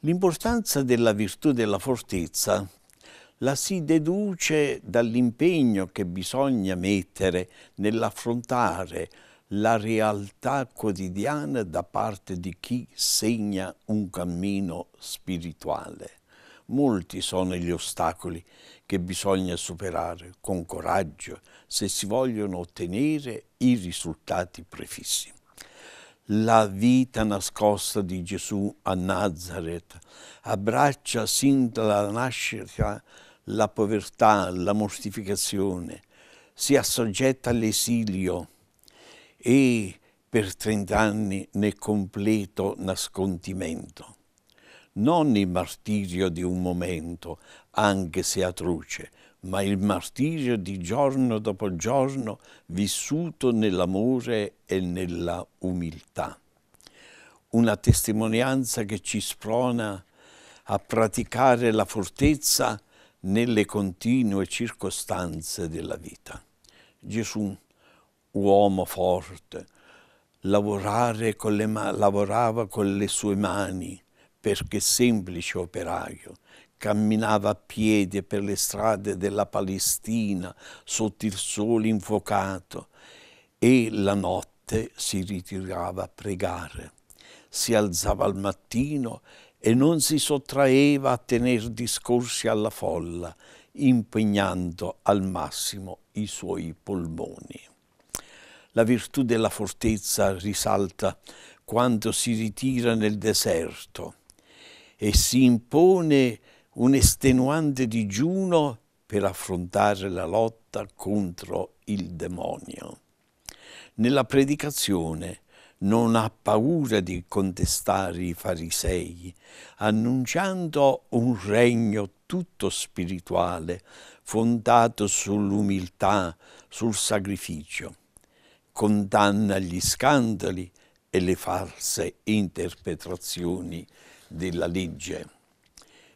L'importanza della virtù della fortezza la si deduce dall'impegno che bisogna mettere nell'affrontare la realtà quotidiana da parte di chi segna un cammino spirituale. Molti sono gli ostacoli che bisogna superare con coraggio se si vogliono ottenere i risultati prefissi. La vita nascosta di Gesù a Nazareth abbraccia sin dalla nascita la povertà, la mortificazione, si assoggetta all'esilio e per trent'anni nel completo nascondimento non il martirio di un momento, anche se atroce, ma il martirio di giorno dopo giorno vissuto nell'amore e nella umiltà. Una testimonianza che ci sprona a praticare la fortezza nelle continue circostanze della vita. Gesù, uomo forte, lavorava con le, ma lavorava con le sue mani, perché semplice operaio, camminava a piedi per le strade della Palestina sotto il sole infuocato e la notte si ritirava a pregare. Si alzava al mattino e non si sottraeva a tener discorsi alla folla, impegnando al massimo i suoi polmoni. La virtù della fortezza risalta quando si ritira nel deserto, e si impone un estenuante digiuno per affrontare la lotta contro il demonio. Nella predicazione non ha paura di contestare i farisei, annunciando un regno tutto spirituale, fondato sull'umiltà, sul sacrificio. Condanna gli scandali e le false interpretazioni della legge.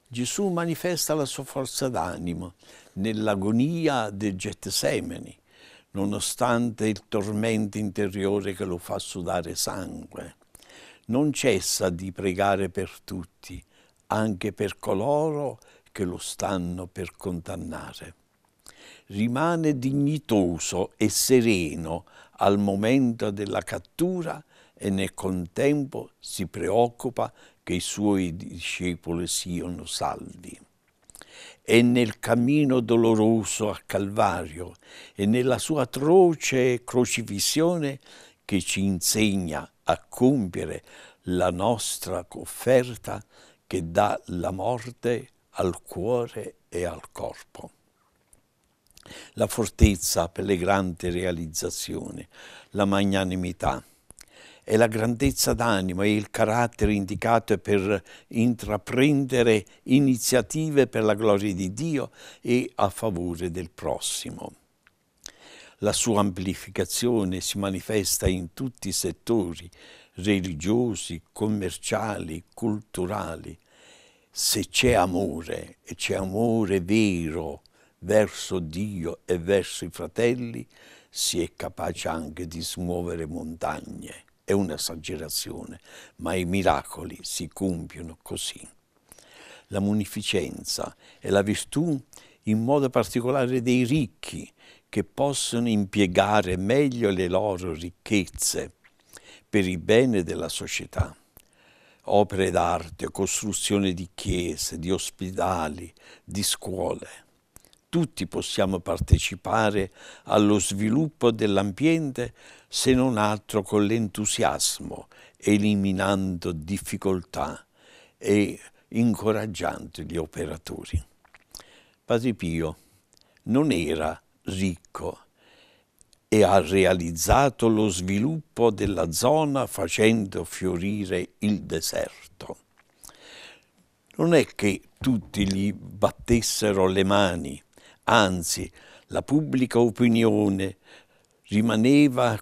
Gesù manifesta la sua forza d'animo nell'agonia del Getsemani, nonostante il tormento interiore che lo fa sudare sangue. Non cessa di pregare per tutti, anche per coloro che lo stanno per condannare. Rimane dignitoso e sereno al momento della cattura e nel contempo si preoccupa che i suoi discepoli siano salvi. E nel cammino doloroso a Calvario e nella sua atroce crocifissione che ci insegna a compiere la nostra offerta che dà la morte al cuore e al corpo. La fortezza per le grandi realizzazioni, la magnanimità, è la grandezza d'animo, è il carattere indicato per intraprendere iniziative per la gloria di Dio e a favore del prossimo. La sua amplificazione si manifesta in tutti i settori, religiosi, commerciali, culturali. Se c'è amore, e c'è amore vero verso Dio e verso i fratelli, si è capace anche di smuovere montagne è un'esagerazione, ma i miracoli si compiono così. La munificenza è la virtù in modo particolare dei ricchi che possono impiegare meglio le loro ricchezze per il bene della società. Opere d'arte, costruzione di chiese, di ospedali, di scuole tutti possiamo partecipare allo sviluppo dell'ambiente se non altro con l'entusiasmo, eliminando difficoltà e incoraggiando gli operatori. Padre Pio non era ricco e ha realizzato lo sviluppo della zona facendo fiorire il deserto. Non è che tutti gli battessero le mani, Anzi, la pubblica opinione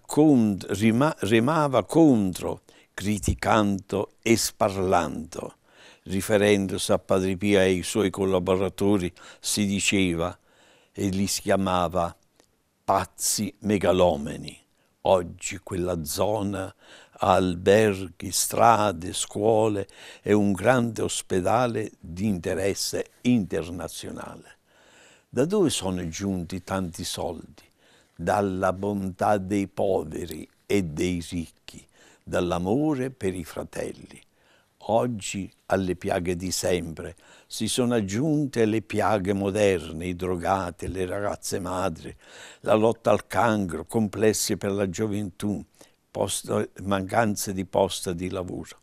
cont rima remava contro, criticando e sparlando. Riferendosi a Padre Pia e ai suoi collaboratori, si diceva e li si chiamava pazzi megalomeni. Oggi quella zona ha alberghi, strade, scuole e un grande ospedale di interesse internazionale. Da dove sono giunti tanti soldi? Dalla bontà dei poveri e dei ricchi, dall'amore per i fratelli. Oggi alle piaghe di sempre si sono aggiunte le piaghe moderne, i drogati, le ragazze madri, la lotta al cancro, complessi per la gioventù, posto, mancanze di posta di lavoro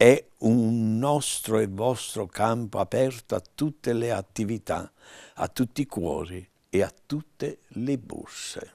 è un nostro e vostro campo aperto a tutte le attività, a tutti i cuori e a tutte le borse.